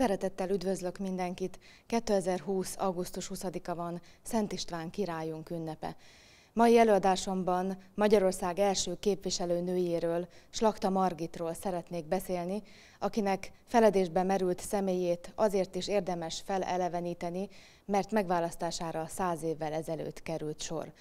Szeretettel üdvözlök mindenkit! 2020. augusztus 20-a van, Szent István királyunk ünnepe. Mai előadásomban Magyarország első képviselő nőjéről, Slakta Margitról szeretnék beszélni, akinek feledésbe merült személyét azért is érdemes feleleveníteni, mert megválasztására száz évvel ezelőtt került sor.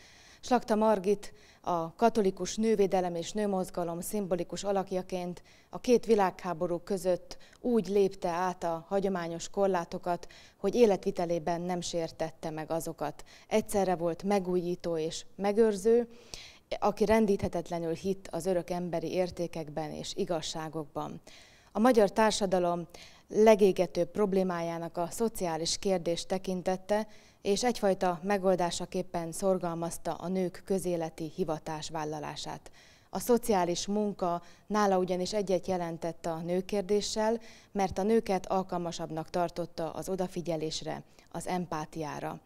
Slakta Margit a katolikus nővédelem és nőmozgalom szimbolikus alakjaként a két világháború között úgy lépte át a hagyományos korlátokat, hogy életvitelében nem sértette meg azokat. Egyszerre volt megújító és megőrző, aki rendíthetetlenül hitt az örök emberi értékekben és igazságokban. A magyar társadalom legégetőbb problémájának a szociális kérdést tekintette, és egyfajta megoldásaképpen szorgalmazta a nők közéleti hivatás vállalását. A szociális munka nála ugyanis egyet jelentett a nőkérdéssel, mert a nőket alkalmasabbnak tartotta az odafigyelésre, az empátiára.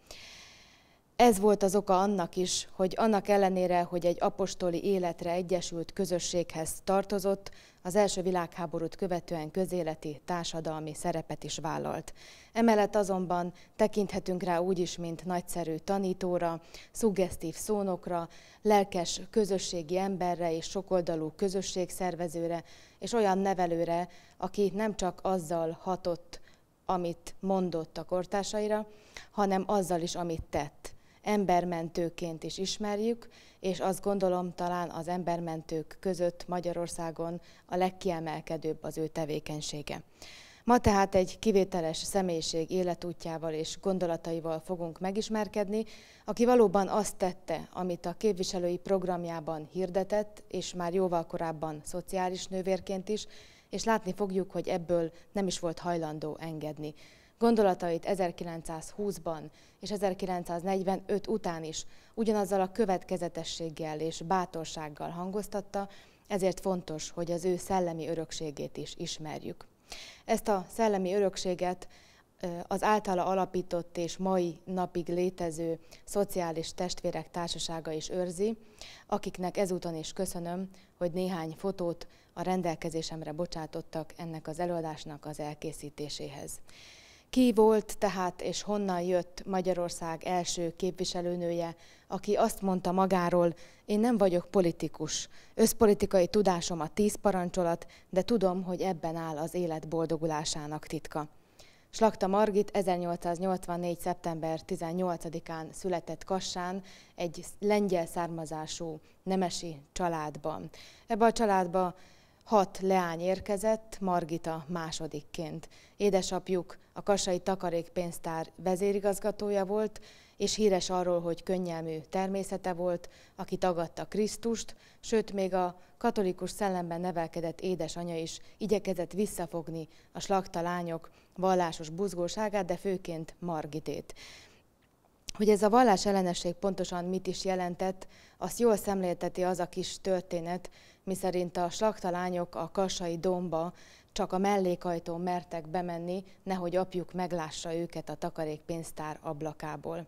Ez volt az oka annak is, hogy annak ellenére, hogy egy apostoli életre egyesült közösséghez tartozott, az első világháborút követően közéleti, társadalmi szerepet is vállalt. Emellett azonban tekinthetünk rá úgy is, mint nagyszerű tanítóra, szuggesztív szónokra, lelkes közösségi emberre és sokoldalú közösségszervezőre, és olyan nevelőre, aki nem csak azzal hatott, amit mondott a kortársaira, hanem azzal is, amit tett embermentőként is ismerjük, és azt gondolom talán az embermentők között Magyarországon a legkiemelkedőbb az ő tevékenysége. Ma tehát egy kivételes személyiség életútjával és gondolataival fogunk megismerkedni, aki valóban azt tette, amit a képviselői programjában hirdetett, és már jóval korábban szociális nővérként is, és látni fogjuk, hogy ebből nem is volt hajlandó engedni. Gondolatait 1920-ban és 1945 után is ugyanazzal a következetességgel és bátorsággal hangoztatta, ezért fontos, hogy az ő szellemi örökségét is ismerjük. Ezt a szellemi örökséget az általa alapított és mai napig létező Szociális Testvérek Társasága is őrzi, akiknek ezúton is köszönöm, hogy néhány fotót a rendelkezésemre bocsátottak ennek az előadásnak az elkészítéséhez. Ki volt tehát és honnan jött Magyarország első képviselőnője, aki azt mondta magáról, én nem vagyok politikus, összpolitikai tudásom a tíz parancsolat, de tudom, hogy ebben áll az élet boldogulásának titka. Slakta Margit 1884. szeptember 18-án született Kassán egy lengyel származású nemesi családban. Ebbe a családban hat leány érkezett, Margita másodikként. Édesapjuk a Kassai Takarékpénztár vezérigazgatója volt, és híres arról, hogy könnyelmű természete volt, aki tagadta Krisztust, sőt még a katolikus szellemben nevelkedett édesanyja is igyekezett visszafogni a slakta lányok vallásos buzgóságát, de főként Margitét. Hogy ez a vallás ellenesség pontosan mit is jelentett, azt jól szemlélteti az a kis történet, miszerint a lányok a Kassai domba csak a mellékajtón mertek bemenni, nehogy apjuk meglássa őket a takarékpénztár ablakából.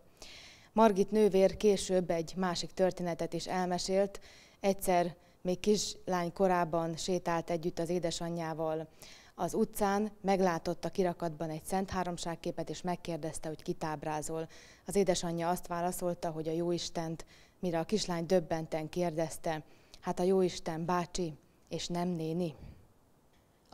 Margit nővér később egy másik történetet is elmesélt, egyszer még kislány korában sétált együtt az édesanyjával az utcán, meglátott a kirakatban egy szent háromságképet, és megkérdezte, hogy kitábrázol. Az édesanyja azt válaszolta, hogy a jóistent, mire a kislány döbbenten kérdezte, hát a jóisten bácsi, és nem néni.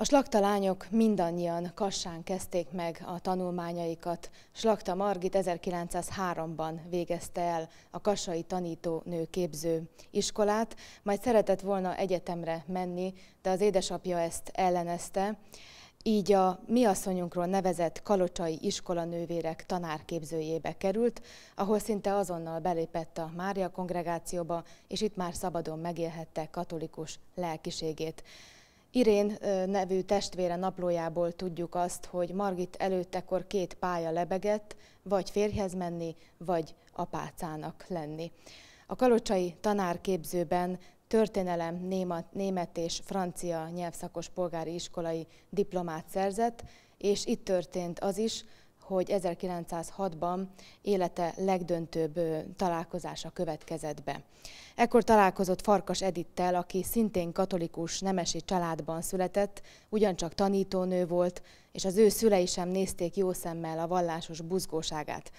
A slakta lányok mindannyian Kassán kezdték meg a tanulmányaikat. Slakta Margit 1903-ban végezte el a Kassai Tanító Nőképző iskolát, majd szeretett volna egyetemre menni, de az édesapja ezt ellenezte. Így a mi asszonyunkról nevezett kalocsai iskolanővérek tanárképzőjébe került, ahol szinte azonnal belépett a Mária kongregációba, és itt már szabadon megélhette katolikus lelkiségét. Irén nevű testvére naplójából tudjuk azt, hogy Margit előttekor két pálya lebegett, vagy férjhez menni, vagy apácának lenni. A kalocsai tanárképzőben történelem, német, német és francia nyelvszakos polgári iskolai diplomát szerzett, és itt történt az is, hogy 1906-ban élete legdöntőbb találkozása következett be. Ekkor találkozott Farkas Edittel, aki szintén katolikus nemesi családban született, ugyancsak tanítónő volt, és az ő szülei sem nézték jó szemmel a vallásos buzgóságát.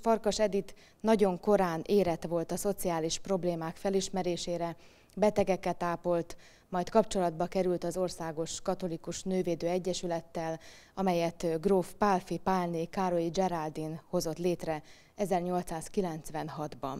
Farkas, Edit nagyon korán érett volt a szociális problémák felismerésére, betegeket ápolt, majd kapcsolatba került az Országos Katolikus Nővédő Egyesülettel, amelyet gróf Pálfi Pálné Károlyi Geraldin hozott létre 1896-ban.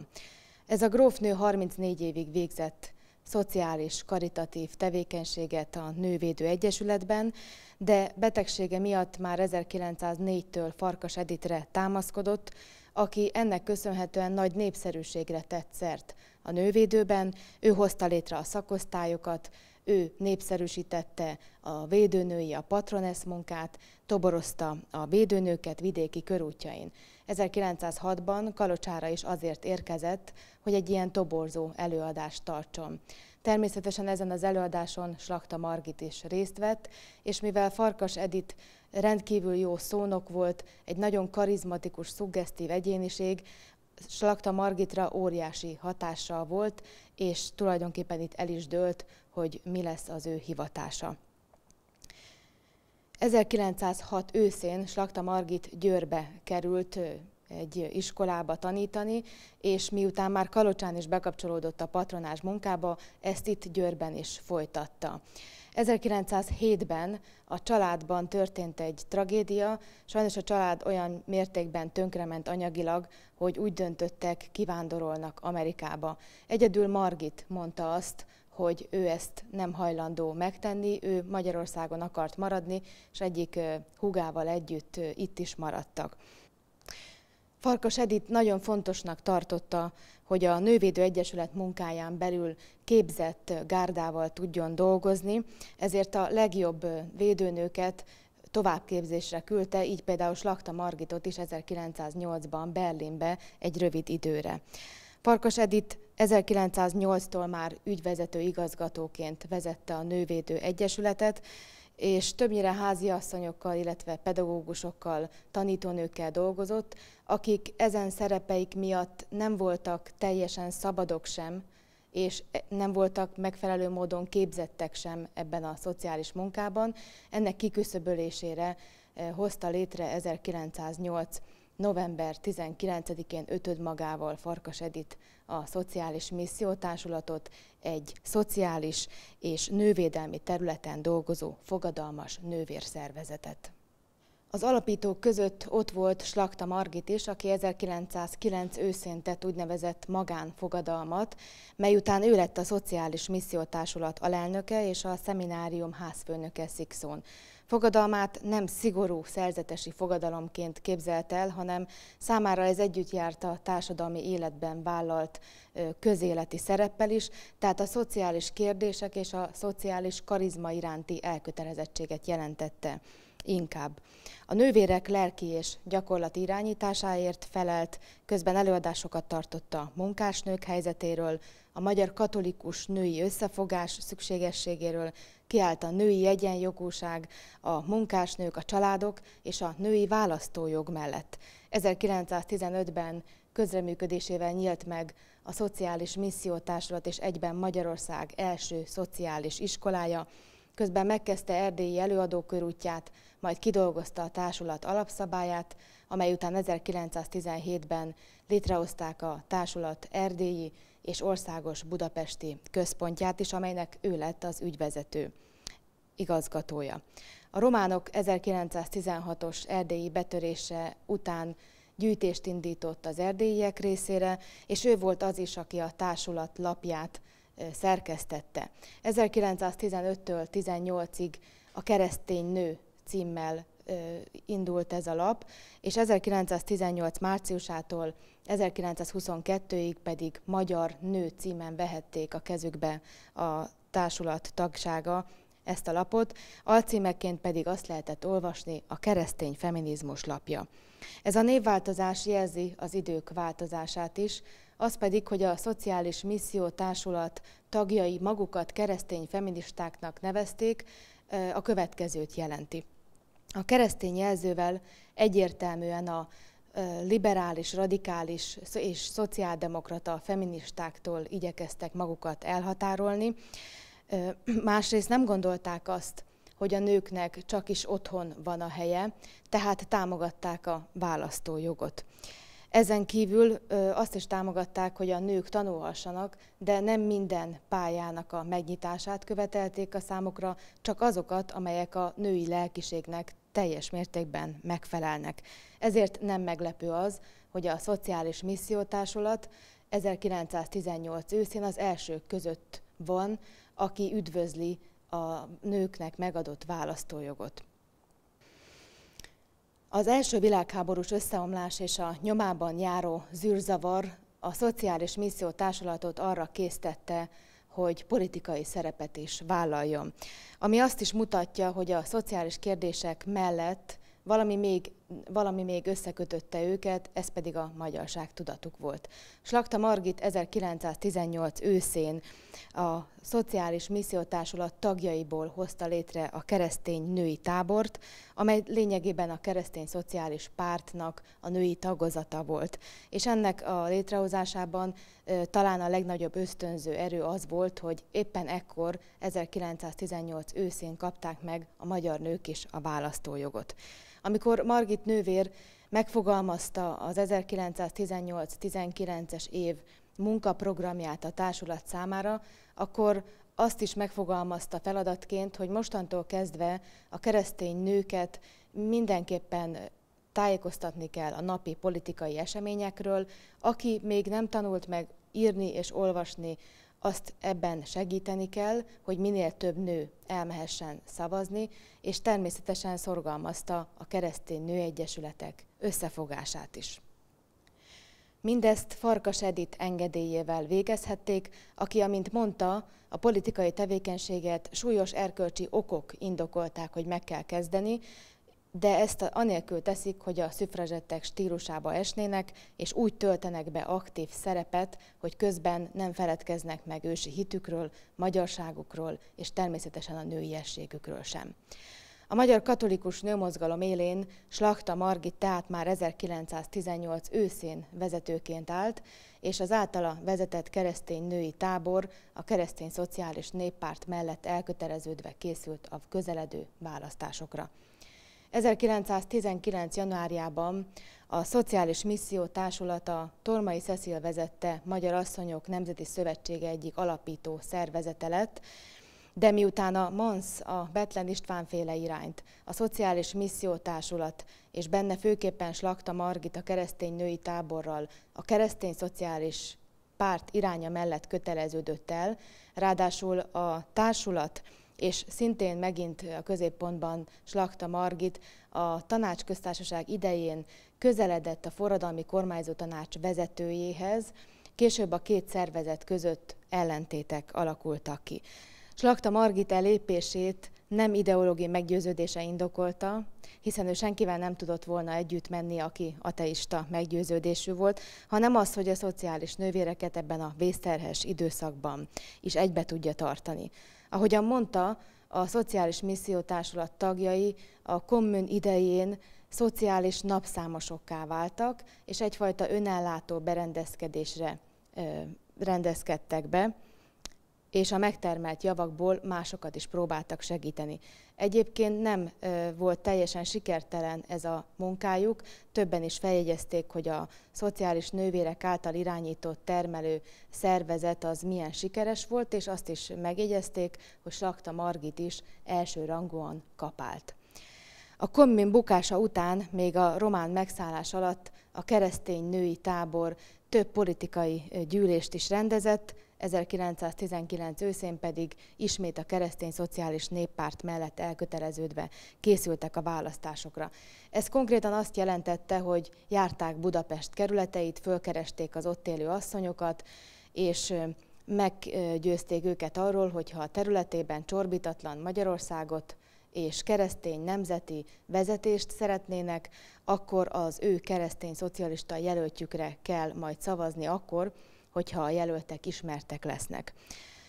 Ez a grófnő 34 évig végzett szociális, karitatív tevékenységet a Nővédő Egyesületben, de betegsége miatt már 1904-től Farkas Editre támaszkodott, aki ennek köszönhetően nagy népszerűségre tett szert a nővédőben, ő hozta létre a szakosztályokat, ő népszerűsítette a védőnői, a patronesz munkát, toborozta a védőnőket vidéki körútjain. 1906-ban Kalocsára is azért érkezett, hogy egy ilyen toborzó előadást tartson. Természetesen ezen az előadáson Slakta Margit is részt vett, és mivel Farkas Edit rendkívül jó szónok volt, egy nagyon karizmatikus, szuggesztív egyéniség, Slakta Margitra óriási hatással volt, és tulajdonképpen itt el is dőlt, hogy mi lesz az ő hivatása. 1906 őszén Slakta Margit Győrbe került egy iskolába tanítani, és miután már Kalocsán is bekapcsolódott a patronás munkába, ezt itt Győrben is folytatta. 1907-ben a családban történt egy tragédia, sajnos a család olyan mértékben tönkrement anyagilag, hogy úgy döntöttek, kivándorolnak Amerikába. Egyedül Margit mondta azt, hogy ő ezt nem hajlandó megtenni, ő Magyarországon akart maradni, és egyik hugával együtt itt is maradtak. Farkas Edith nagyon fontosnak tartotta, hogy a Nővédő Egyesület munkáján belül képzett gárdával tudjon dolgozni, ezért a legjobb védőnőket továbbképzésre küldte, így például Slakta Margitot is 1908-ban Berlinbe egy rövid időre. Farkas Edith 1908-tól már ügyvezető igazgatóként vezette a Nővédő Egyesületet, és többnyire háziasszonyokkal, illetve pedagógusokkal, tanítónőkkel dolgozott, akik ezen szerepeik miatt nem voltak teljesen szabadok sem, és nem voltak megfelelő módon képzettek sem ebben a szociális munkában. Ennek kiküszöbölésére eh, hozta létre 1908 november 19-én ötöd magával Farkas Edit a Szociális Missziótársulatot egy szociális és nővédelmi területen dolgozó fogadalmas nővérszervezetet. Az alapítók között ott volt Slakta Margit is, aki 1909 őszén tett úgynevezett magánfogadalmat, mely után ő lett a Szociális Missziótársulat alelnöke és a szeminárium házfőnöke Szikszón. Fogadalmát nem szigorú szerzetesi fogadalomként képzelt el, hanem számára ez együtt járt a társadalmi életben vállalt közéleti szereppel is, tehát a szociális kérdések és a szociális karizma iránti elkötelezettséget jelentette inkább. A nővérek lelki és gyakorlati irányításáért felelt, közben előadásokat tartott a munkásnők helyzetéről, a magyar katolikus női összefogás szükségességéről, kiállt a női egyenjogúság, a munkásnők, a családok és a női választójog mellett. 1915-ben közreműködésével nyílt meg a Szociális Missziótársulat és egyben Magyarország első szociális iskolája, közben megkezdte erdélyi előadókörútját, majd kidolgozta a társulat alapszabályát, amely után 1917-ben létrehozták a társulat erdélyi és országos budapesti központját is, amelynek ő lett az ügyvezető igazgatója. A románok 1916-os erdélyi betörése után gyűjtést indított az erdélyiek részére, és ő volt az is, aki a társulat lapját szerkesztette. 1915-től 18-ig a keresztény nő címmel indult ez a lap, és 1918 márciusától 1922-ig pedig Magyar Nő címen vehették a kezükbe a társulat tagsága ezt a lapot, alcímeként pedig azt lehetett olvasni a keresztény feminizmus lapja. Ez a névváltozás jelzi az idők változását is, az pedig, hogy a Szociális Misszió Társulat tagjai magukat keresztény feministáknak nevezték, a következőt jelenti. A keresztény jelzővel egyértelműen a liberális, radikális és szociáldemokrata feministáktól igyekeztek magukat elhatárolni. Másrészt nem gondolták azt, hogy a nőknek csak is otthon van a helye, tehát támogatták a választójogot. Ezen kívül azt is támogatták, hogy a nők tanulhassanak, de nem minden pályának a megnyitását követelték a számokra, csak azokat, amelyek a női lelkiségnek teljes mértékben megfelelnek. Ezért nem meglepő az, hogy a Szociális Missziótársulat 1918 őszén az elsők között van, aki üdvözli a nőknek megadott választójogot. Az első világháborús összeomlás és a nyomában járó zűrzavar a Szociális Misszió Társulatot arra késztette, hogy politikai szerepet is vállaljon. Ami azt is mutatja, hogy a szociális kérdések mellett valami még valami még összekötötte őket, ez pedig a magyarság tudatuk volt. Slakta Margit 1918 őszén a Szociális Missziótársulat tagjaiból hozta létre a keresztény női tábort, amely lényegében a keresztény szociális pártnak a női tagozata volt. És ennek a létrehozásában talán a legnagyobb ösztönző erő az volt, hogy éppen ekkor 1918 őszén kapták meg a magyar nők is a választójogot. Amikor Margit nővér megfogalmazta az 1918-19-es év munkaprogramját a társulat számára, akkor azt is megfogalmazta feladatként, hogy mostantól kezdve a keresztény nőket mindenképpen tájékoztatni kell a napi politikai eseményekről. Aki még nem tanult meg írni és olvasni azt ebben segíteni kell, hogy minél több nő elmehessen szavazni, és természetesen szorgalmazta a keresztény nőegyesületek összefogását is. Mindezt Farkas Edit engedélyével végezhették, aki, amint mondta, a politikai tevékenységet súlyos erkölcsi okok indokolták, hogy meg kell kezdeni, de ezt anélkül teszik, hogy a szüfrazettek stílusába esnének, és úgy töltenek be aktív szerepet, hogy közben nem feledkeznek meg ősi hitükről, magyarságukról, és természetesen a nőiességükről sem. A magyar katolikus nőmozgalom élén Slachta Margit tehát már 1918 őszén vezetőként állt, és az általa vezetett keresztény női tábor a keresztény szociális néppárt mellett elköteleződve készült a közeledő választásokra. 1919. januárjában a Szociális Misszió Társulata Tormai Cecil vezette Magyar Asszonyok Nemzeti Szövetsége egyik alapító szervezete lett, de miután a MANSZ a Betlen István féle irányt, a Szociális Misszió Társulat és benne főképpen Slakta Margit a keresztény női táborral, a keresztény szociális párt iránya mellett köteleződött el, ráadásul a társulat és szintén megint a középpontban Slakta Margit a tanácsköztársaság idején közeledett a forradalmi kormányzó tanács vezetőjéhez, később a két szervezet között ellentétek alakultak ki. Slakta Margit elépését nem ideológiai meggyőződése indokolta, hiszen ő senkivel nem tudott volna együtt menni, aki ateista meggyőződésű volt, hanem az, hogy a szociális nővéreket ebben a vészterhes időszakban is egybe tudja tartani. Ahogyan mondta, a Szociális Misszió Társulat tagjai a kommun idején szociális napszámosokká váltak, és egyfajta önellátó berendezkedésre rendezkedtek be és a megtermelt javakból másokat is próbáltak segíteni. Egyébként nem volt teljesen sikertelen ez a munkájuk, többen is feljegyezték, hogy a szociális nővérek által irányított termelő szervezet az milyen sikeres volt, és azt is megjegyezték, hogy Sakta Margit is első rangúan kapált. A Kommun bukása után, még a román megszállás alatt a keresztény női tábor több politikai gyűlést is rendezett, 1919 őszén pedig ismét a keresztény szociális néppárt mellett elköteleződve készültek a választásokra. Ez konkrétan azt jelentette, hogy járták Budapest kerületeit, fölkeresték az ott élő asszonyokat, és meggyőzték őket arról, hogy ha a területében csorbitatlan Magyarországot és keresztény nemzeti vezetést szeretnének, akkor az ő keresztény szocialista jelöltjükre kell majd szavazni akkor, hogyha a jelöltek ismertek lesznek.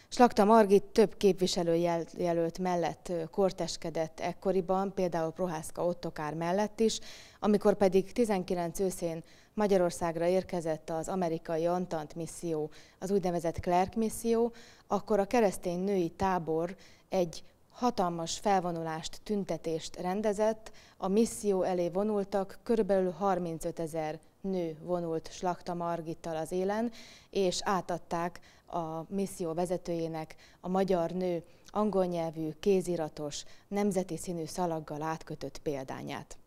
Slakta Margit több képviselőjelölt mellett korteskedett ekkoriban, például Prohászka Ottokár mellett is, amikor pedig 19 őszén Magyarországra érkezett az amerikai Antant misszió, az úgynevezett Clerk misszió, akkor a keresztény női tábor egy hatalmas felvonulást, tüntetést rendezett, a misszió elé vonultak körülbelül 35 ezer nő vonult Slakta Margittal az élen, és átadták a misszió vezetőjének a magyar nő angol nyelvű, kéziratos, nemzeti színű szalaggal átkötött példányát.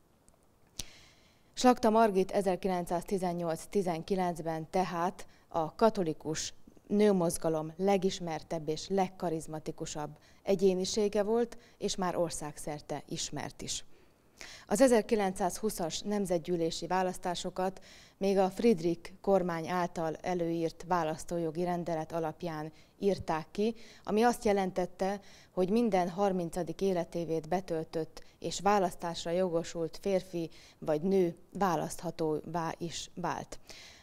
Slakta Margit 1918-19-ben tehát a katolikus nőmozgalom legismertebb és legkarizmatikusabb egyénisége volt, és már országszerte ismert is. Az 1920-as nemzetgyűlési választásokat még a Friedrich kormány által előírt választójogi rendelet alapján írták ki, ami azt jelentette, hogy minden 30. életévét betöltött és választásra jogosult férfi vagy nő választhatóvá is vált.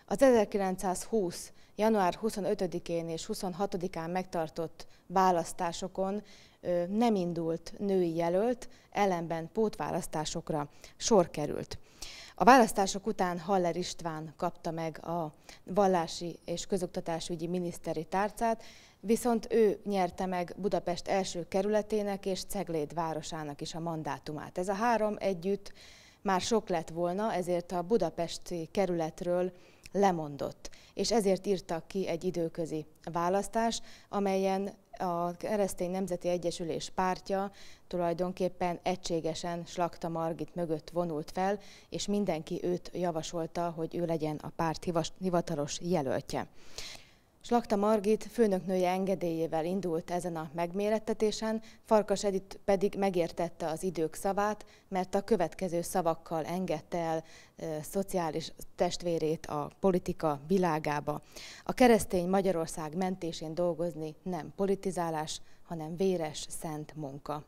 Az 1920. január 25-én és 26-án megtartott választásokon nem indult női jelölt, ellenben pótválasztásokra sor került. A választások után Haller István kapta meg a vallási és közoktatásügyi miniszteri tárcát, viszont ő nyerte meg Budapest első kerületének és Cegléd városának is a mandátumát. Ez a három együtt már sok lett volna, ezért a budapesti kerületről lemondott, és ezért írtak ki egy időközi választás, amelyen a Keresztény Nemzeti Egyesülés pártja tulajdonképpen egységesen Slakta Margit mögött vonult fel, és mindenki őt javasolta, hogy ő legyen a párt hivatalos jelöltje. Slakta Margit főnöknője engedélyével indult ezen a megmérettetésen, Farkas Edith pedig megértette az idők szavát, mert a következő szavakkal engedte el e, szociális testvérét a politika világába. A keresztény Magyarország mentésén dolgozni nem politizálás, hanem véres, szent munka.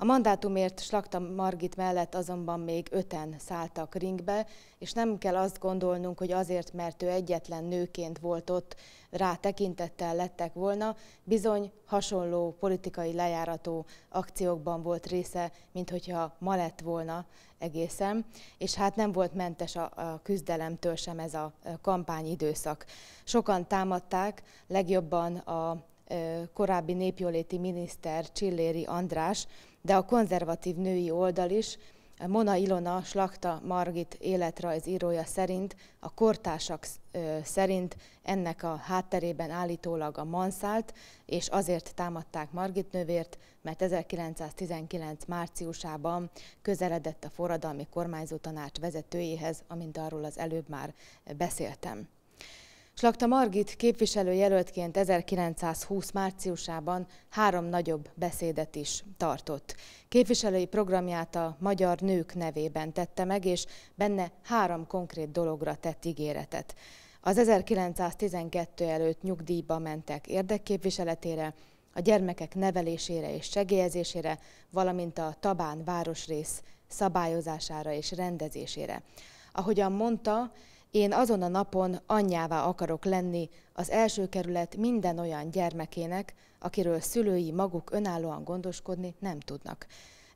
A mandátumért Slakta Margit mellett azonban még öten szálltak ringbe, és nem kell azt gondolnunk, hogy azért, mert ő egyetlen nőként volt ott, rá tekintettel lettek volna, bizony hasonló politikai lejárató akciókban volt része, mint hogyha ma lett volna egészen, és hát nem volt mentes a, küzdelemtől sem ez a kampányidőszak. Sokan támadták, legjobban a korábbi népjóléti miniszter Csilléri András, de a konzervatív női oldal is, Mona Ilona Slakta Margit életrajz írója szerint, a kortársak szerint ennek a hátterében állítólag a manszált, és azért támadták Margit nővért, mert 1919 márciusában közeledett a forradalmi kormányzó tanács vezetőjéhez, amint arról az előbb már beszéltem. Slakta Margit képviselőjelöltként 1920 márciusában három nagyobb beszédet is tartott. Képviselői programját a Magyar Nők nevében tette meg, és benne három konkrét dologra tett ígéretet. Az 1912 előtt nyugdíjba mentek érdekképviseletére, a gyermekek nevelésére és segélyezésére, valamint a Tabán városrész szabályozására és rendezésére. Ahogyan mondta, én azon a napon anyjává akarok lenni az első kerület minden olyan gyermekének, akiről szülői maguk önállóan gondoskodni nem tudnak.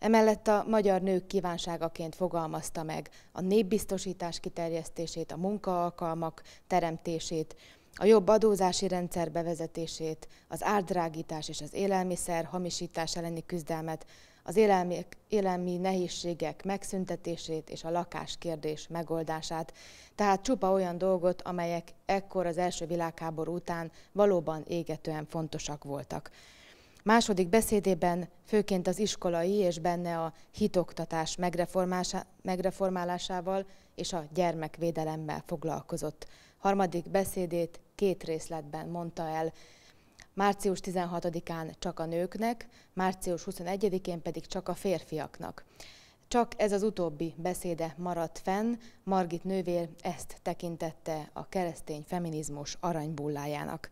Emellett a magyar nők kívánságaként fogalmazta meg a népbiztosítás kiterjesztését, a munkaalkalmak teremtését, a jobb adózási rendszer bevezetését, az árdrágítás és az élelmiszer hamisítás elleni küzdelmet, az élelmi, élelmi nehézségek megszüntetését és a lakáskérdés megoldását, tehát csupa olyan dolgot, amelyek ekkor az első világháború után valóban égetően fontosak voltak. Második beszédében főként az iskolai és benne a hitoktatás megreformálásával és a gyermekvédelemmel foglalkozott. Harmadik beszédét két részletben mondta el, március 16-án csak a nőknek, március 21-én pedig csak a férfiaknak. Csak ez az utóbbi beszéde maradt fenn, Margit nővér ezt tekintette a keresztény feminizmus aranybullájának.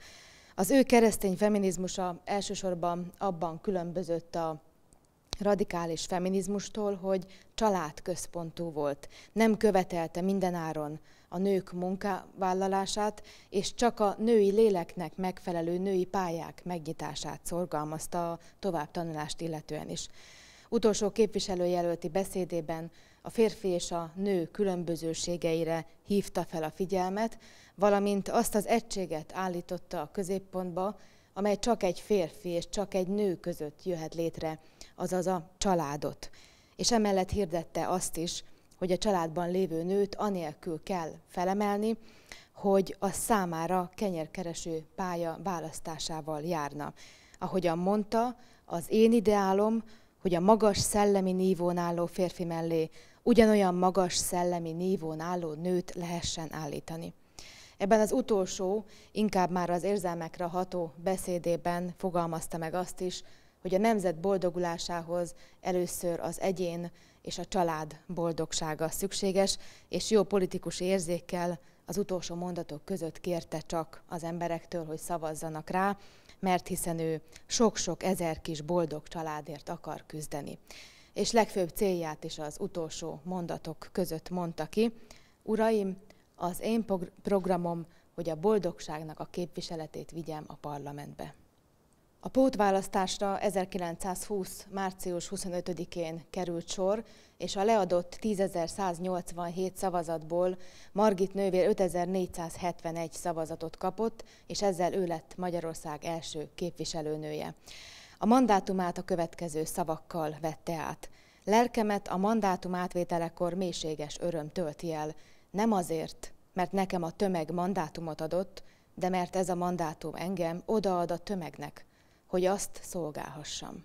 Az ő keresztény feminizmusa elsősorban abban különbözött a radikális feminizmustól, hogy családközpontú volt. Nem követelte mindenáron a nők munkavállalását, és csak a női léleknek megfelelő női pályák megnyitását szorgalmazta a továbbtanulást illetően is. Utolsó képviselőjelölti beszédében a férfi és a nő különbözőségeire hívta fel a figyelmet, valamint azt az egységet állította a középpontba, amely csak egy férfi és csak egy nő között jöhet létre azaz a családot. És emellett hirdette azt is, hogy a családban lévő nőt anélkül kell felemelni, hogy a számára kenyerkereső pálya választásával járna. Ahogyan mondta, az én ideálom, hogy a magas szellemi nívón álló férfi mellé ugyanolyan magas szellemi nívón álló nőt lehessen állítani. Ebben az utolsó, inkább már az érzelmekre ható beszédében fogalmazta meg azt is, hogy a nemzet boldogulásához először az egyén és a család boldogsága szükséges, és jó politikus érzékkel az utolsó mondatok között kérte csak az emberektől, hogy szavazzanak rá, mert hiszen ő sok-sok ezer kis boldog családért akar küzdeni. És legfőbb célját is az utolsó mondatok között mondta ki. Uraim, az én programom, hogy a boldogságnak a képviseletét vigyem a parlamentbe. A pótválasztásra 1920. március 25-én került sor, és a leadott 10.187 szavazatból Margit nővér 5.471 szavazatot kapott, és ezzel ő lett Magyarország első képviselőnője. A mandátumát a következő szavakkal vette át. Lelkemet a mandátum átvételekor mélységes öröm tölti el. Nem azért, mert nekem a tömeg mandátumot adott, de mert ez a mandátum engem odaad a tömegnek – hogy azt szolgálhassam.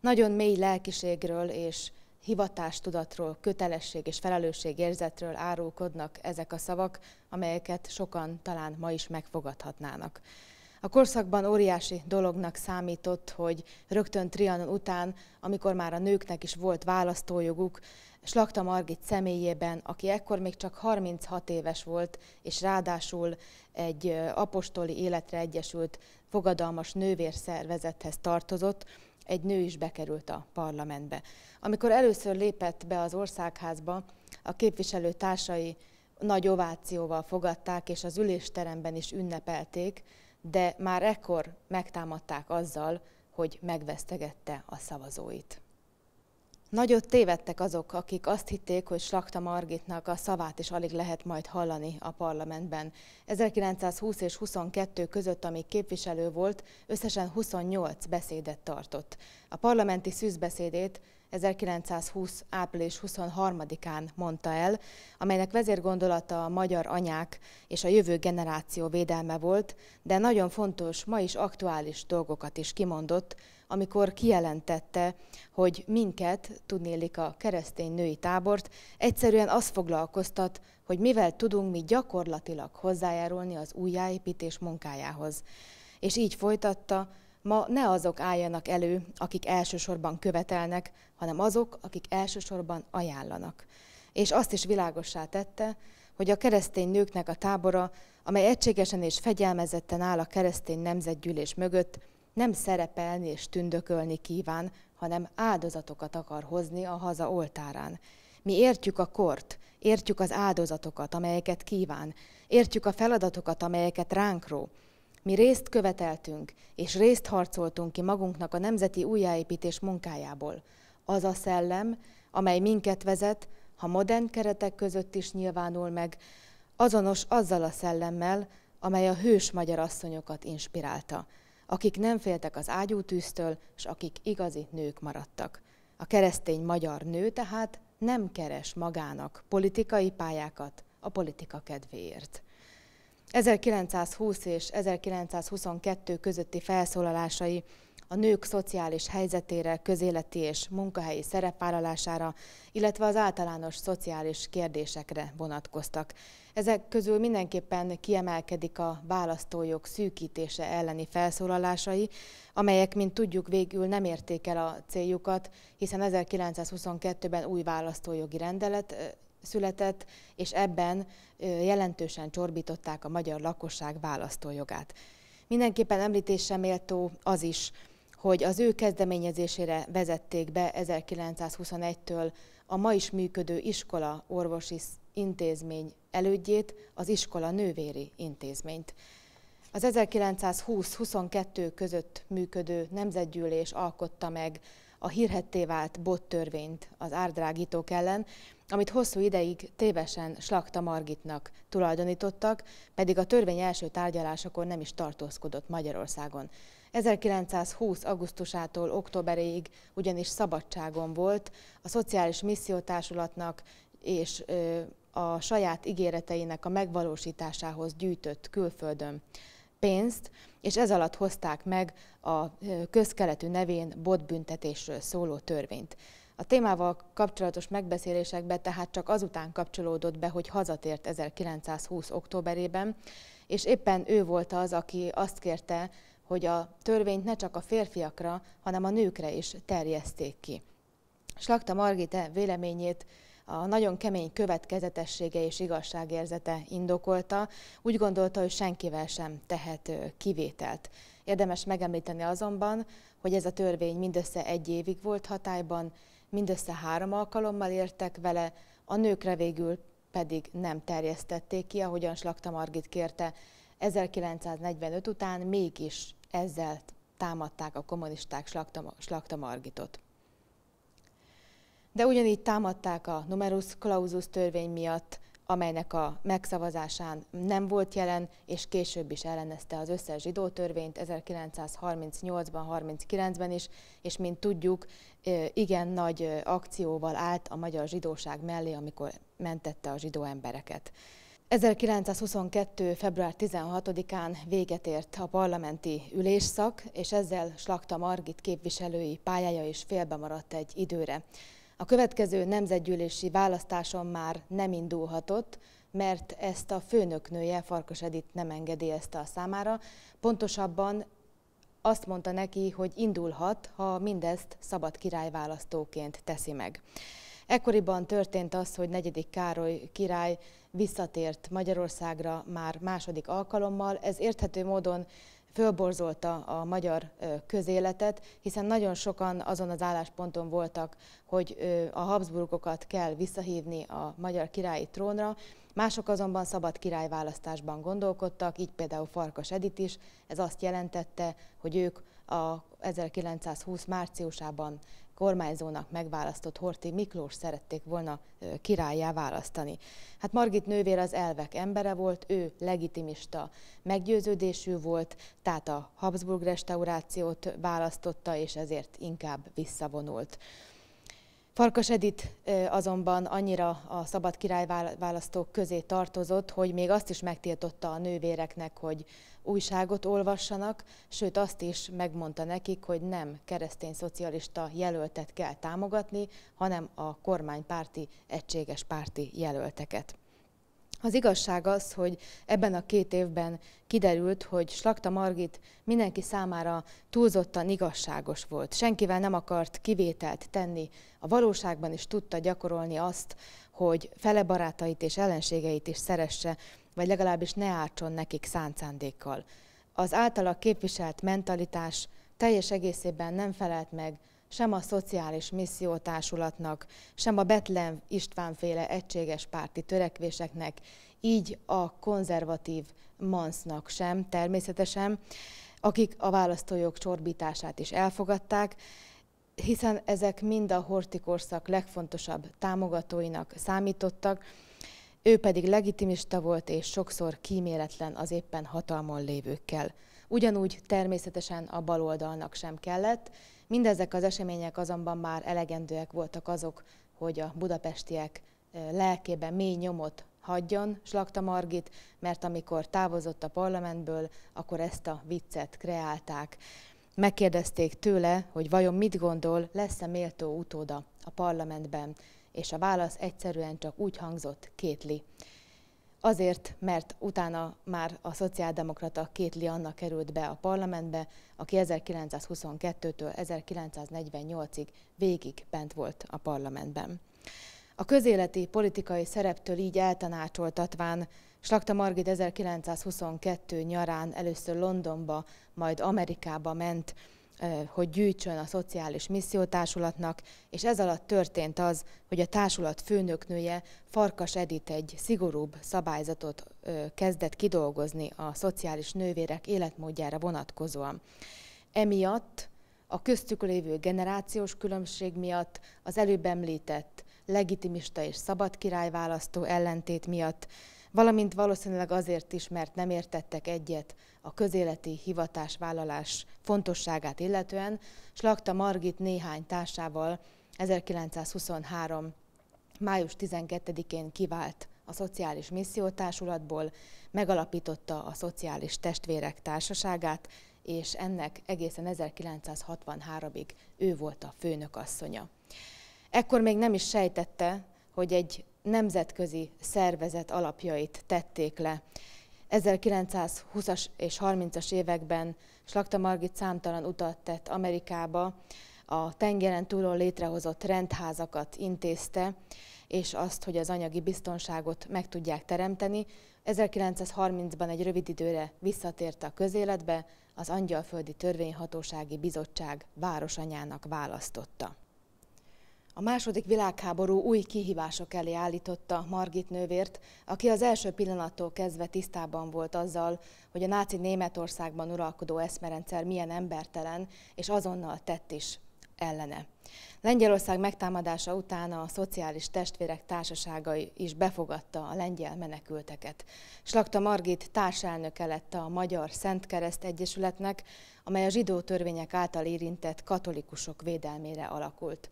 Nagyon mély lelkiségről és hivatástudatról, kötelesség és érzetről árulkodnak ezek a szavak, amelyeket sokan talán ma is megfogadhatnának. A korszakban óriási dolognak számított, hogy rögtön Trianon után, amikor már a nőknek is volt választójoguk, Slakta Margit személyében, aki ekkor még csak 36 éves volt, és ráadásul egy apostoli életre egyesült fogadalmas nővérszervezethez tartozott, egy nő is bekerült a parlamentbe. Amikor először lépett be az országházba, a képviselő társai nagy ovációval fogadták, és az ülésteremben is ünnepelték, de már ekkor megtámadták azzal, hogy megvesztegette a szavazóit. Nagyot tévedtek azok, akik azt hitték, hogy Slakta Margitnak a szavát is alig lehet majd hallani a parlamentben. 1920 és 22 között, amíg képviselő volt, összesen 28 beszédet tartott. A parlamenti szűzbeszédét 1920. április 23-án mondta el, amelynek vezérgondolata a magyar anyák és a jövő generáció védelme volt, de nagyon fontos, ma is aktuális dolgokat is kimondott, amikor kijelentette, hogy minket, tudnélik a keresztény női tábort, egyszerűen az foglalkoztat, hogy mivel tudunk mi gyakorlatilag hozzájárulni az újjáépítés munkájához. És így folytatta, Ma ne azok álljanak elő, akik elsősorban követelnek, hanem azok, akik elsősorban ajánlanak. És azt is világossá tette, hogy a keresztény nőknek a tábora, amely egységesen és fegyelmezetten áll a keresztény nemzetgyűlés mögött, nem szerepelni és tündökölni kíván, hanem áldozatokat akar hozni a haza oltárán. Mi értjük a kort, értjük az áldozatokat, amelyeket kíván, értjük a feladatokat, amelyeket ránk ró, mi részt követeltünk, és részt harcoltunk ki magunknak a nemzeti újjáépítés munkájából. Az a szellem, amely minket vezet, ha modern keretek között is nyilvánul meg, azonos azzal a szellemmel, amely a hős magyar asszonyokat inspirálta, akik nem féltek az ágyútűztől, és akik igazi nők maradtak. A keresztény magyar nő tehát nem keres magának politikai pályákat a politika kedvéért. 1920 és 1922 közötti felszólalásai a nők szociális helyzetére, közéleti és munkahelyi szerepvállalására, illetve az általános szociális kérdésekre vonatkoztak. Ezek közül mindenképpen kiemelkedik a választójog szűkítése elleni felszólalásai, amelyek, mint tudjuk, végül nem érték el a céljukat, hiszen 1922-ben új választójogi rendelet született, és ebben jelentősen csorbították a magyar lakosság választójogát. Mindenképpen említésre méltó az is, hogy az ő kezdeményezésére vezették be 1921-től a ma is működő iskola orvosi intézmény elődjét, az iskola nővéri intézményt. Az 1920-22 között működő nemzetgyűlés alkotta meg a hírhetté vált törvényt az árdrágítók ellen, amit hosszú ideig tévesen Slakta Margitnak tulajdonítottak, pedig a törvény első tárgyalásakor nem is tartózkodott Magyarországon. 1920. augusztusától októberéig ugyanis szabadságon volt, a Szociális Missziótársulatnak és a saját ígéreteinek a megvalósításához gyűjtött külföldön pénzt, és ez alatt hozták meg a közkeletű nevén botbüntetésről szóló törvényt. A témával kapcsolatos megbeszélésekbe tehát csak azután kapcsolódott be, hogy hazatért 1920. októberében, és éppen ő volt az, aki azt kérte, hogy a törvényt ne csak a férfiakra, hanem a nőkre is terjeszték ki. Slakta Margit véleményét a nagyon kemény következetessége és igazságérzete indokolta, úgy gondolta, hogy senkivel sem tehet kivételt. Érdemes megemlíteni azonban, hogy ez a törvény mindössze egy évig volt hatályban, mindössze három alkalommal értek vele, a nőkre végül pedig nem terjesztették ki, ahogyan Slakta Margit kérte, 1945 után mégis ezzel támadták a kommunisták Slakta, Slakta Margitot de ugyanígy támadták a numerus clausus törvény miatt, amelynek a megszavazásán nem volt jelen, és később is ellenezte az összes zsidó törvényt 1938-ban, 39-ben is, és mint tudjuk, igen nagy akcióval állt a magyar zsidóság mellé, amikor mentette a zsidó embereket. 1922. február 16-án véget ért a parlamenti ülésszak, és ezzel Slakta Margit képviselői pályája is félbe maradt egy időre. A következő nemzetgyűlési választáson már nem indulhatott, mert ezt a főnöknője, Farkas Edith nem engedélyezte a számára. Pontosabban azt mondta neki, hogy indulhat, ha mindezt szabad királyválasztóként teszi meg. Ekkoriban történt az, hogy negyedik Károly király visszatért Magyarországra már második alkalommal, ez érthető módon fölborzolta a magyar közéletet, hiszen nagyon sokan azon az állásponton voltak, hogy a Habsburgokat kell visszahívni a magyar királyi trónra, Mások azonban szabad királyválasztásban gondolkodtak, így például Farkas Edit is, ez azt jelentette, hogy ők a 1920 márciusában kormányzónak megválasztott Horti Miklós szerették volna királyjá választani. Hát Margit nővér az elvek embere volt, ő legitimista meggyőződésű volt, tehát a Habsburg restaurációt választotta, és ezért inkább visszavonult. Farkas Edith azonban annyira a szabad királyválasztók közé tartozott, hogy még azt is megtiltotta a nővéreknek, hogy újságot olvassanak, sőt azt is megmondta nekik, hogy nem keresztény szocialista jelöltet kell támogatni, hanem a kormánypárti, egységes párti jelölteket. Az igazság az, hogy ebben a két évben kiderült, hogy Slakta Margit mindenki számára túlzottan igazságos volt. Senkivel nem akart kivételt tenni. A valóságban is tudta gyakorolni azt, hogy fele barátait és ellenségeit is szeresse, vagy legalábbis ne ártson nekik szándékkal. Az általa képviselt mentalitás teljes egészében nem felelt meg sem a Szociális Missziótársulatnak, sem a Betlen István egységes párti törekvéseknek, így a konzervatív mansznak sem természetesen, akik a választójog csorbítását is elfogadták, hiszen ezek mind a hortikorszak legfontosabb támogatóinak számítottak, ő pedig legitimista volt és sokszor kíméletlen az éppen hatalmon lévőkkel. Ugyanúgy természetesen a baloldalnak sem kellett, mindezek az események azonban már elegendőek voltak azok, hogy a budapestiek lelkében mély nyomot hagyjon Slakta Margit, mert amikor távozott a parlamentből, akkor ezt a viccet kreálták. Megkérdezték tőle, hogy vajon mit gondol, lesz-e méltó utóda a parlamentben, és a válasz egyszerűen csak úgy hangzott, kétli. Azért, mert utána már a szociáldemokrata két lianna került be a parlamentbe, aki 1922-től 1948-ig végig bent volt a parlamentben. A közéleti politikai szereptől így eltanácsoltatván Slakta Margit 1922 nyarán először Londonba, majd Amerikába ment, hogy gyűjtsön a Szociális Társulatnak, és ez alatt történt az, hogy a társulat főnöknője Farkas Edit egy szigorúbb szabályzatot kezdett kidolgozni a szociális nővérek életmódjára vonatkozóan. Emiatt a köztük lévő generációs különbség miatt az előbb említett legitimista és szabad királyválasztó ellentét miatt valamint valószínűleg azért is, mert nem értettek egyet a közéleti hivatásvállalás fontosságát illetően, lakta Margit néhány társával 1923. május 12-én kivált a Szociális Missziótársulatból, megalapította a Szociális Testvérek Társaságát, és ennek egészen 1963-ig ő volt a főnökasszonya. Ekkor még nem is sejtette, hogy egy nemzetközi szervezet alapjait tették le. 1920-as és 30-as években Slakta Margit számtalan utat tett Amerikába, a tengeren túlon létrehozott rendházakat intézte, és azt, hogy az anyagi biztonságot meg tudják teremteni. 1930-ban egy rövid időre visszatért a közéletbe, az Angyalföldi Törvényhatósági Bizottság városanyának választotta. A második világháború új kihívások elé állította Margit nővért, aki az első pillanattól kezdve tisztában volt azzal, hogy a náci Németországban uralkodó eszmerendszer milyen embertelen, és azonnal tett is ellene. Lengyelország megtámadása után a Szociális Testvérek Társaságai is befogadta a lengyel menekülteket. Slakta Margit társelnöke lett a Magyar Szentkereszt Egyesületnek, amely a zsidó törvények által érintett katolikusok védelmére alakult.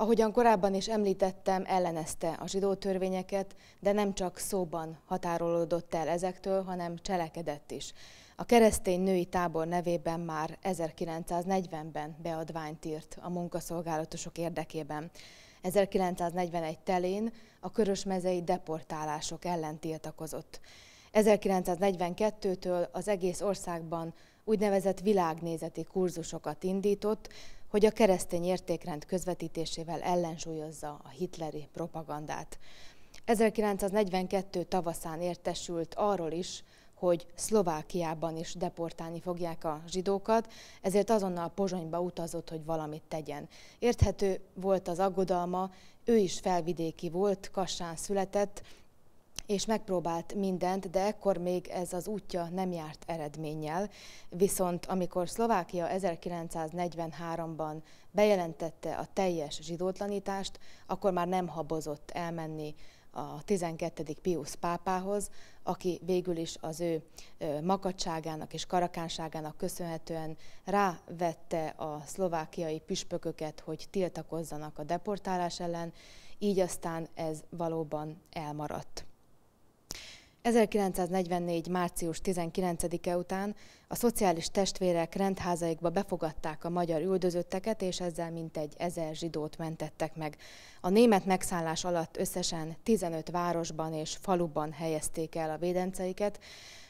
Ahogyan korábban is említettem, ellenezte a zsidó törvényeket, de nem csak szóban határolódott el ezektől, hanem cselekedett is. A keresztény női tábor nevében már 1940-ben beadványt írt a munkaszolgálatosok érdekében. 1941 telén a körösmezei deportálások ellen tiltakozott. 1942-től az egész országban úgynevezett világnézeti kurzusokat indított, hogy a keresztény értékrend közvetítésével ellensúlyozza a hitleri propagandát. 1942 tavaszán értesült arról is, hogy Szlovákiában is deportálni fogják a zsidókat, ezért azonnal Pozsonyba utazott, hogy valamit tegyen. Érthető volt az aggodalma, ő is felvidéki volt, Kassán született, és megpróbált mindent, de ekkor még ez az útja nem járt eredménnyel. Viszont amikor Szlovákia 1943-ban bejelentette a teljes zsidótlanítást, akkor már nem habozott elmenni a 12. Pius pápához, aki végül is az ő makacságának és karakánságának köszönhetően rávette a szlovákiai püspököket, hogy tiltakozzanak a deportálás ellen, így aztán ez valóban elmaradt. 1944. március 19-e után a szociális testvérek rendházaikba befogadták a magyar üldözötteket, és ezzel mintegy ezer zsidót mentettek meg. A német megszállás alatt összesen 15 városban és faluban helyezték el a védenceiket,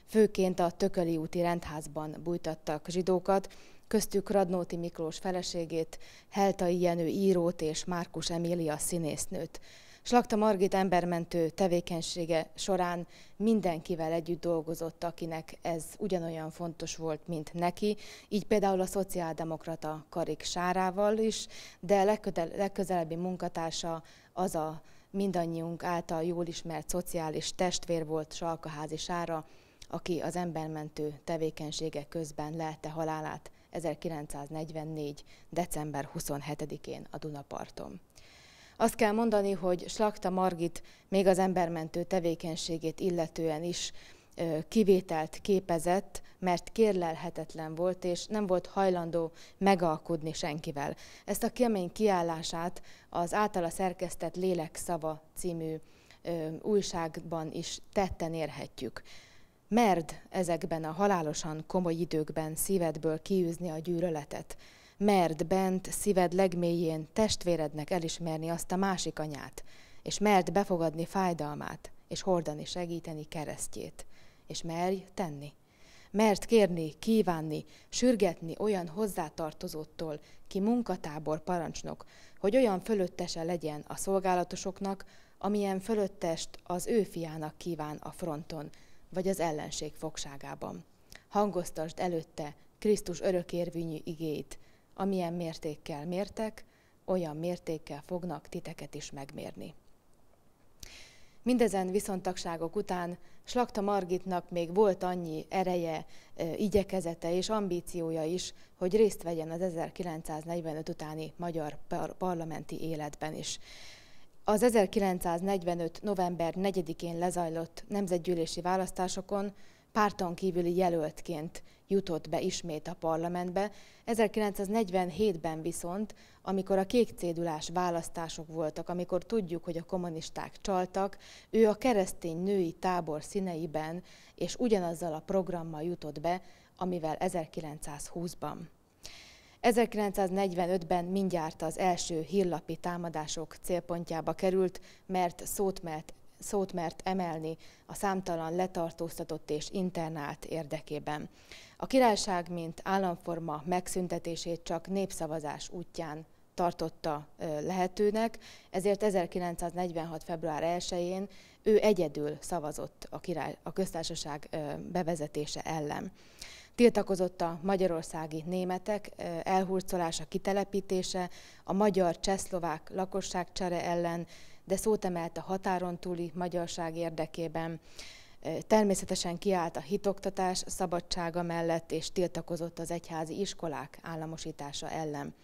főként a Tököli úti rendházban bújtattak zsidókat, köztük Radnóti Miklós feleségét, Heltai Jenő írót és Márkus Emília színésznőt. Slakta Margit embermentő tevékenysége során mindenkivel együtt dolgozott, akinek ez ugyanolyan fontos volt, mint neki, így például a szociáldemokrata Karik Sárával is, de legközelebbi munkatársa az a mindannyiunk által jól ismert szociális testvér volt Salkaházi Sára, aki az embermentő tevékenysége közben lelte halálát 1944. december 27-én a Dunaparton. Azt kell mondani, hogy Slakta Margit még az embermentő tevékenységét illetően is kivételt képezett, mert kérlelhetetlen volt, és nem volt hajlandó megalkudni senkivel. Ezt a kemény kiállását az általa szerkesztett lélek szava című újságban is tetten érhetjük. Merd ezekben a halálosan komoly időkben szívedből kiűzni a gyűlöletet, merd bent szíved legmélyén testvérednek elismerni azt a másik anyát, és merd befogadni fájdalmát, és hordani segíteni keresztjét, és merj tenni. Mert kérni, kívánni, sürgetni olyan hozzátartozottól, ki munkatábor parancsnok, hogy olyan fölöttese legyen a szolgálatosoknak, amilyen fölöttest az ő fiának kíván a fronton, vagy az ellenség fogságában. Hangoztasd előtte Krisztus örökérvényű igéit, amilyen mértékkel mértek, olyan mértékkel fognak titeket is megmérni. Mindezen viszontagságok után Slakta Margitnak még volt annyi ereje, igyekezete és ambíciója is, hogy részt vegyen az 1945 utáni magyar par parlamenti életben is. Az 1945. november 4-én lezajlott nemzetgyűlési választásokon párton kívüli jelöltként jutott be ismét a parlamentbe, 1947-ben viszont, amikor a kék cédulás választások voltak, amikor tudjuk, hogy a kommunisták csaltak, ő a keresztény női tábor színeiben és ugyanazzal a programmal jutott be, amivel 1920-ban. 1945-ben mindjárt az első hírlapi támadások célpontjába került, mert szót mert szót mert emelni a számtalan letartóztatott és internált érdekében. A királyság, mint államforma megszüntetését csak népszavazás útján tartotta lehetőnek, ezért 1946. február 1-én ő egyedül szavazott a, király, a köztársaság bevezetése ellen. Tiltakozott a magyarországi németek elhurcolása, kitelepítése, a magyar-csehszlovák lakosságcsere ellen, de szót emelt a határon túli magyarság érdekében, Természetesen kiállt a hitoktatás szabadsága mellett, és tiltakozott az egyházi iskolák államosítása ellen.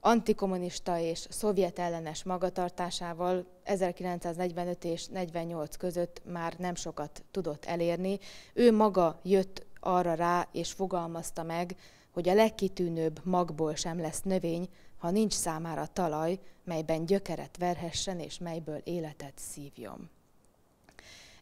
Antikommunista és szovjet ellenes magatartásával 1945 és 1948 között már nem sokat tudott elérni. Ő maga jött arra rá és fogalmazta meg, hogy a legkitűnőbb magból sem lesz növény, ha nincs számára talaj, melyben gyökeret verhessen és melyből életet szívjon.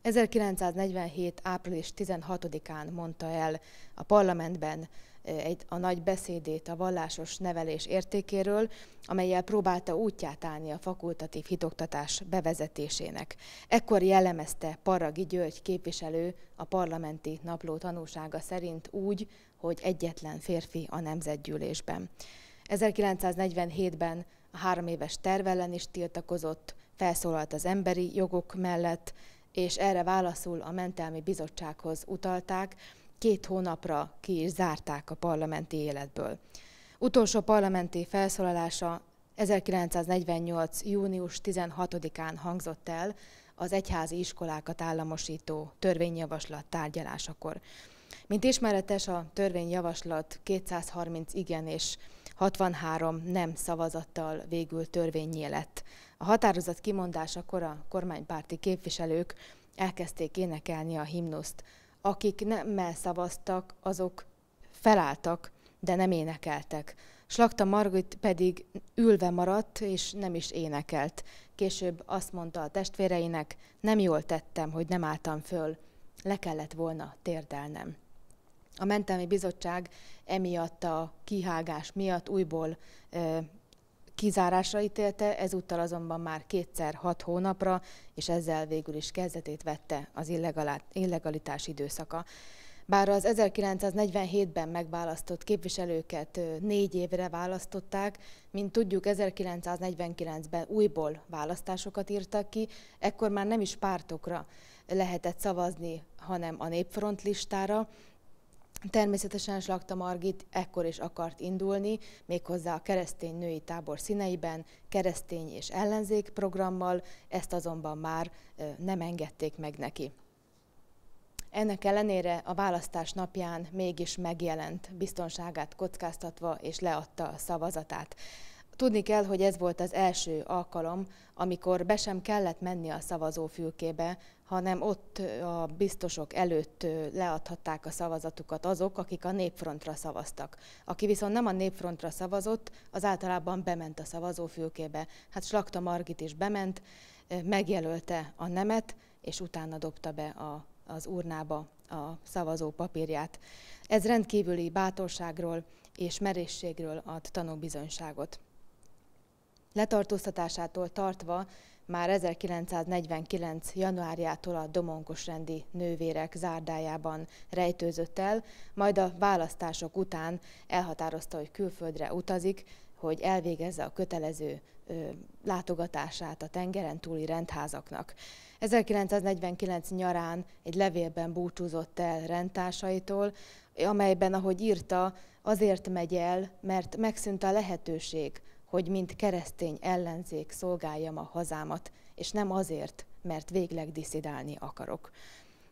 1947. április 16-án mondta el a parlamentben egy, a nagy beszédét a vallásos nevelés értékéről, amelyel próbálta útját állni a fakultatív hitoktatás bevezetésének. Ekkor jellemezte Paragi György képviselő a parlamenti napló tanúsága szerint úgy, hogy egyetlen férfi a nemzetgyűlésben. 1947-ben a három éves terv ellen is tiltakozott, felszólalt az emberi jogok mellett, és erre válaszul a mentelmi bizottsághoz utalták, két hónapra ki is zárták a parlamenti életből. Utolsó parlamenti felszólalása 1948. június 16-án hangzott el az egyházi iskolákat államosító törvényjavaslat tárgyalásakor. Mint ismeretes, a törvényjavaslat 230 igen és 63 nem szavazattal végül törvényé lett. A határozat kimondásakor a kormánypárti képviselők elkezdték énekelni a himnuszt. Akik nemmel szavaztak, azok felálltak, de nem énekeltek. Slakta Margit pedig ülve maradt, és nem is énekelt. Később azt mondta a testvéreinek, nem jól tettem, hogy nem álltam föl. Le kellett volna térdelnem. A Mentelmi Bizottság emiatt a kihágás miatt újból kizárásra ítélte, ezúttal azonban már kétszer hat hónapra, és ezzel végül is kezdetét vette az illegalitás időszaka. Bár az 1947-ben megválasztott képviselőket négy évre választották, mint tudjuk, 1949-ben újból választásokat írtak ki, ekkor már nem is pártokra lehetett szavazni, hanem a népfront listára, Természetesen Slakta Margit ekkor is akart indulni, méghozzá a keresztény női tábor színeiben, keresztény és ellenzék programmal, ezt azonban már nem engedték meg neki. Ennek ellenére a választás napján mégis megjelent, biztonságát kockáztatva és leadta a szavazatát. Tudni kell, hogy ez volt az első alkalom, amikor be sem kellett menni a szavazófülkébe, hanem ott a biztosok előtt leadhatták a szavazatukat azok, akik a népfrontra szavaztak. Aki viszont nem a népfrontra szavazott, az általában bement a szavazófülkébe. Hát Slakta Margit is bement, megjelölte a nemet, és utána dobta be a, az urnába a szavazó papírját. Ez rendkívüli bátorságról és merészségről ad tanúbizonyságot. Letartóztatásától tartva már 1949. januárjától a Domonkos rendi nővérek zárdájában rejtőzött el, majd a választások után elhatározta, hogy külföldre utazik, hogy elvégezze a kötelező ö, látogatását a tengeren túli rendházaknak. 1949 nyarán egy levélben búcsúzott el rendtársaitól, amelyben, ahogy írta, azért megy el, mert megszűnt a lehetőség hogy mint keresztény ellenzék szolgáljam a hazámat, és nem azért, mert végleg diszidálni akarok.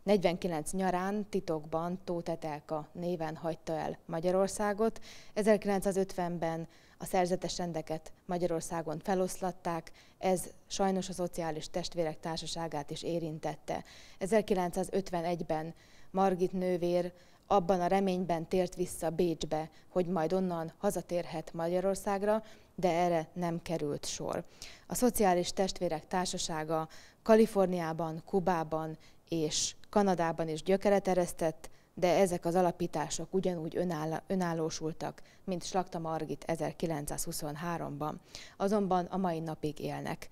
49 nyarán titokban Tóth Etelka néven hagyta el Magyarországot, 1950-ben a szerzetes rendeket Magyarországon feloszlatták, ez sajnos a Szociális Testvérek Társaságát is érintette. 1951-ben Margit nővér abban a reményben tért vissza Bécsbe, hogy majd onnan hazatérhet Magyarországra, de erre nem került sor. A Szociális Testvérek Társasága Kaliforniában, Kubában és Kanadában is gyökeret eresztett, de ezek az alapítások ugyanúgy önáll- önállósultak, mint Slakta Margit 1923-ban, azonban a mai napig élnek.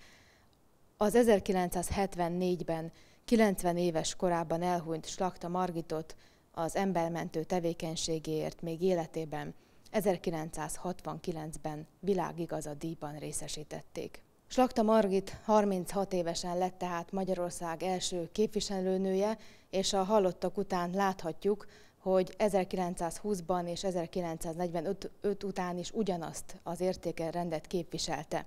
Az 1974-ben 90 éves korában elhunyt Slakta Margitot az embermentő tevékenységéért még életében 1969-ben világigaza díjban részesítették. Slakta Margit 36 évesen lett tehát Magyarország első képviselőnője, és a hallottak után láthatjuk, hogy 1920-ban és 1945 után is ugyanazt az rendet képviselte.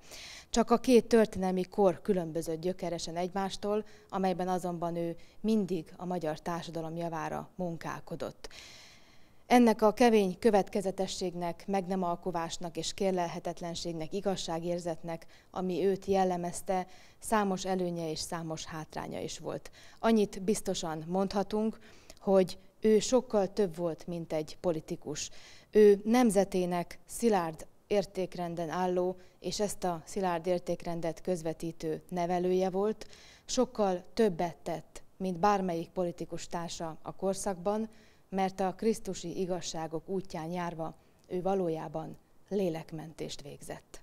Csak a két történelmi kor különbözött gyökeresen egymástól, amelyben azonban ő mindig a magyar társadalom javára munkálkodott. Ennek a kevény következetességnek, meg nem alkovásnak és kérlelhetetlenségnek, igazságérzetnek, ami őt jellemezte, számos előnye és számos hátránya is volt. Annyit biztosan mondhatunk, hogy ő sokkal több volt, mint egy politikus. Ő nemzetének szilárd értékrenden álló, és ezt a szilárd értékrendet közvetítő nevelője volt, sokkal többet tett, mint bármelyik politikus társa a korszakban, mert a Krisztusi igazságok útján járva ő valójában lélekmentést végzett.